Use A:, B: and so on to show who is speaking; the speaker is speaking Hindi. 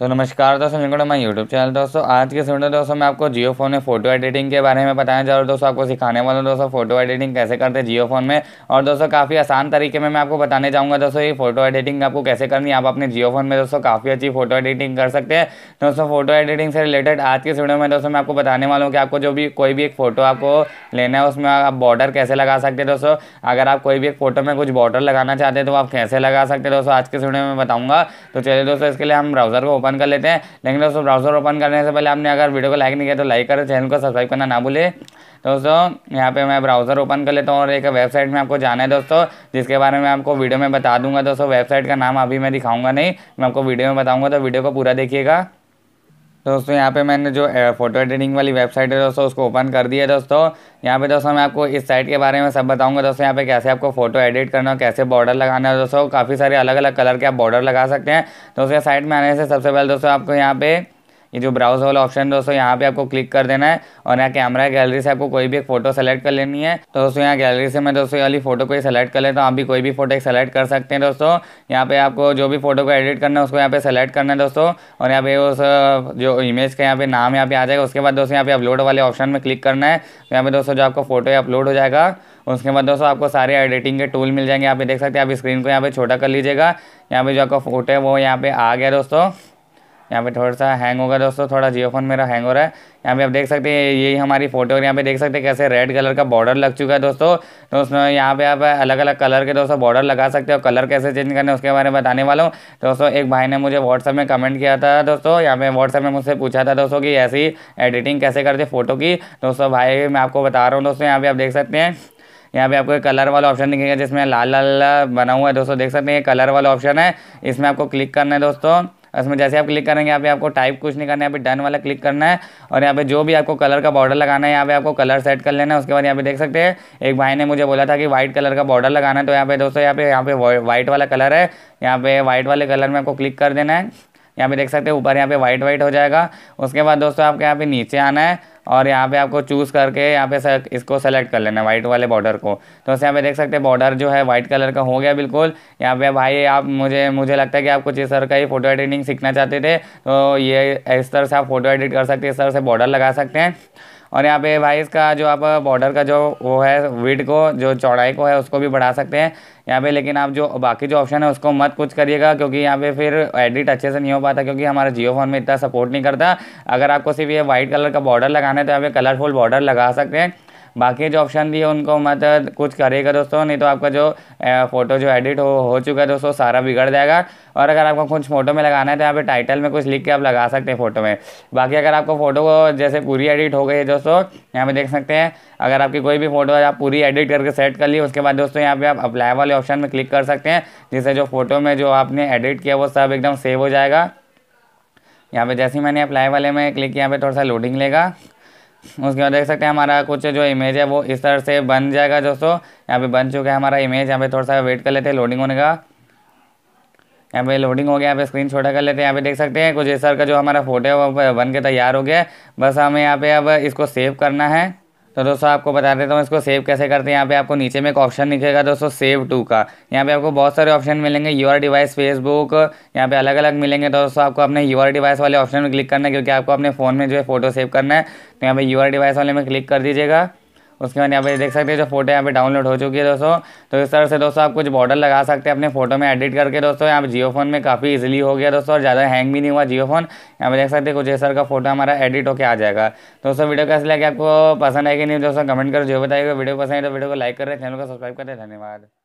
A: तो नमस्कार दोस्तों मेरे मैं यूट्यूब चैनल दोस्तों आज के सुनो दोस्तों मैं आपको जियो फोन में फोटो एडिटिंग के बारे में बताया जा रहा हूँ दोस्तों आपको सिखाने वाला हूँ दोस्तों फोटो एडिटिंग कैसे करते हैं जियो फोन में और दोस्तों काफ़ी आसान तरीके में मैं आपको बताने जाऊँगा दोस्तों ये फोटो एडिटिंग आपको कैसे करनी है आप अपने जियो फोन में दोस्तों काफ़ी अच्छी फोटो एडिटिंग कर सकते हैं दोस्तों फोटो एडिटिंग से रिलेटेड आज के सुनो में दोस्तों मैं आपको बताने वाला हूँ कि आपको जो भी कोई भी एक फोटो आपको लेना है उसमें आप बॉर्डर कैसे लगा सकते हैं दोस्तों अगर आप कोई भी एक फोटो में कुछ बॉर्डर लगाना चाहते हैं तो आप कैसे लगा सकते हैं दोस्तों आज के सुनो में बताऊँगा तो चलिए दोस्तों इसके लिए हम ब्राउजर को ओपन ओपन कर लेते हैं लेकिन दोस्तों ब्राउजर ओपन करने से पहले आपने अगर वीडियो को लाइक नहीं किया तो लाइक करें चैनल को सब्सक्राइब करना ना भूले दोस्तों यहाँ पे मैं ब्राउज़र ओपन कर लेता हूँ और एक वेबसाइट में आपको जाना है दोस्तों जिसके बारे में आपको वीडियो में बता दूंगा दोस्तों वेबसाइट का नाम अभी मैं दिखाऊंगा नहीं मैं आपको वीडियो में बताऊँगा तो वीडियो को पूरा देखिएगा तो दोस्तों यहाँ पे मैंने जो फोटो एडिटिंग वाली वेबसाइट है दोस्तों उसको ओपन कर दिया दोस्तों यहाँ पे दोस्तों मैं आपको इस साइट के बारे में सब बताऊंगा दोस्तों यहाँ पे कैसे आपको फोटो एडिट करना है कैसे बॉर्डर लगाना है दोस्तों काफ़ी सारे अलग अलग कलर के आप बॉर्डर लगा सकते हैं दोस्तों साइट में आने से सबसे पहले दोस्तों आपको यहाँ पे ये जो ब्राउज वाला ऑप्शन दोस्तों यहाँ पे आपको क्लिक कर देना है और यहाँ कैमरा गैलरी से आपको कोई भी एक फोटो सेलेक्ट कर लेनी है तो दोस्तों यहाँ गैलरी से मैं दोस्तों वाली फोटो को ही सेलेक्ट कर ले तो आप भी कोई भी फोटो एक सेलेक्ट कर सकते हैं दोस्तों यहाँ पे आपको जो भी फोटो को एडिट करना है उसको यहाँ पे सेलेक्ट करना है दोस्तों और यहाँ पे उस जो इमेज का यहाँ पे नाम यहाँ पे आ जाएगा उसके बाद दोस्तों यहाँ पे अपलोड वाले ऑप्शन में क्लिक करना है तो यहाँ पे दोस्तों जो आपका फोटो अपलोड हो जाएगा उसके बाद दोस्तों आपको सारे एडिटिंग के टूल मिल जाएंगे यहाँ पे देख सकते हैं आप स्क्रीन को यहाँ पे छोटा कर लीजिएगा यहाँ पे जो आपका फोटो है वो यहाँ पे आ गया दोस्तों यहाँ पे थोड़ा सा हैंग होगा दोस्तों थोड़ा जियो फोन मेरा हैंग हो रहा है यहाँ पे आप देख सकते हैं यही हमारी फोटो और यहाँ पे देख सकते हैं कैसे रेड कलर का बॉर्डर लग चुका है दोस्तों दोस्तों यहाँ पे आप अलग अलग कलर के दोस्तों बॉर्डर लगा सकते हो कलर कैसे चेंज करना है उसके बारे में बताने वाला हूँ दोस्तों एक भाई ने मुझे व्हाट्सअप में कमेंट किया था दोस्तों यहाँ पे व्हाट्सअप में मुझसे पूछा था दोस्तों की ऐसी एडिटिंग कैसे करते फोटो की दोस्तों भाई मैं आपको बता रहा हूँ दोस्तों यहाँ पे आप देख सकते हैं यहाँ पे आपको कलर वाला ऑप्शन दिखेगा जिसमें लाल लाल बना हुआ है दोस्तों देख सकते हैं ये कलर वाला ऑप्शन है इसमें आपको क्लिक करना है दोस्तों उसमें जैसे आप क्लिक करेंगे यहाँ पे आपको टाइप कुछ नहीं करना है यहाँ पे डन वाला क्लिक करना है और यहाँ पे जो भी आपको कलर का बॉर्डर लगाना है यहाँ पे आपको कलर सेट कर लेना है उसके बाद यहाँ पे देख सकते हैं एक भाई ने मुझे बोला था कि व्हाइट कलर का बॉर्डर लगाना है तो यहाँ पे दोस्तों यहाँ पे यहाँ पे व्हाइट वाला कलर है यहाँ पे व्हाइट वाले कलर में आपको क्लिक कर देना है यहाँ पे देख सकते हैं ऊपर यहाँ पे व्हाइट व्हाइट हो जाएगा उसके बाद दोस्तों आपके यहाँ पे नीचे आना है और यहाँ पे आपको चूज़ करके यहाँ पे से, इसको सेलेक्ट कर लेना वाइट वाले बॉर्डर को तो वैसे यहाँ पे देख सकते हैं बॉर्डर जो है वाइट कलर का हो गया बिल्कुल यहाँ पे भाई आप मुझे मुझे लगता है कि आप कुछ इस तरह का ही फोटो एडिटिंग सीखना चाहते थे तो ये इस तरह से आप फोटो एडिट कर सकते हैं इस तरह से बॉर्डर लगा सकते हैं और यहाँ पे भाई इसका जो आप बॉर्डर का जो वो है विड को जो चौड़ाई को है उसको भी बढ़ा सकते हैं यहाँ पे लेकिन आप जो बाकी जो ऑप्शन है उसको मत कुछ करिएगा क्योंकि यहाँ पे फिर एडिट अच्छे से नहीं हो पाता क्योंकि हमारा जियो फोन में इतना सपोर्ट नहीं करता अगर आपको सिर्फ ये वाइट कलर का बॉर्डर लगाना है तो यहाँ पे कलरफुल बॉर्डर लगा सकते हैं बाकी जो ऑप्शन दिए उनको मत कुछ करेगा दोस्तों नहीं तो आपका जो फोटो जो एडिट हो हो चुका है दोस्तों सारा बिगड़ जाएगा और अगर आपको कुछ फोटो में लगाना है तो यहाँ पे टाइटल में कुछ लिख के आप लगा सकते हैं फोटो में बाकी अगर आपको फोटो को जैसे पूरी एडिट हो गई है दोस्तों यहाँ पे देख सकते हैं अगर आपकी कोई भी फोटो आप पूरी एडिट करके सेट कर लिए उसके बाद दोस्तों यहाँ पे आप अप्लाई वाले ऑप्शन में क्लिक कर सकते हैं जिससे जो फोटो में जो आपने एडिट किया वो सब एकदम सेव हो जाएगा यहाँ पे जैसे ही मैंने अप्लाई वाले में क्लिक किया यहाँ पे थोड़ा सा लोडिंग लेगा उसके बाद देख सकते हैं हमारा कुछ जो इमेज है वो इस तरह से बन जाएगा दोस्तों यहाँ पे बन चुका है हमारा इमेज यहाँ पे थोड़ा सा वेट कर लेते हैं लोडिंग होने का यहाँ पे लोडिंग हो गया यहाँ पे स्क्रीन छोटा कर लेते हैं यहाँ पे देख सकते हैं कुछ इस तरह का जो हमारा फोटो है वो बन के तैयार हो गया बस हमें यहाँ पे अब इसको सेव करना है तो दोस्तों आपको बता देता हूँ इसको सेव कैसे करते हैं यहाँ पे आपको नीचे में एक ऑप्शन दिखेगा दोस्तों सेव टू का यहाँ पे आपको बहुत सारे ऑप्शन मिलेंगे यूर डिवाइस फेसबुक यहाँ पे अलग अलग मिलेंगे तो दोस्तों आपको अपने यूर डिवाइस वाले ऑप्शन में क्लिक करना है क्योंकि आपको अपने फ़ोन में जो है फोटो सेव करना है तो यहाँ पे यूर डिवाइस वाले में क्लिक कर दीजिएगा उसके बाद यहाँ पे देख सकते हैं जो फोटो यहाँ पे डाउनलोड हो चुकी है दोस्तों तो इस तरह से दोस्तों आप कुछ बॉर्डर लगा सकते हैं अपने फोटो में एडिट करके दोस्तों यहाँ पे जियो फोन में काफ़ी इजीली हो गया दोस्तों और ज़्यादा हैंग भी नहीं हुआ जियो फोन यहाँ पे देख सकते हैं कुछ इस तरह का फोटो हमारा एडिट होकर आ जाएगा दोस्तों वीडियो कैसे लगे आपको पसंद है कि नहीं दोस्तों कमेंट करो जो बताएगा वीडियो पसंद है तो वीडियो को लाइक कर रहे चैनल को सब्सक्राइब करें धन्यवाद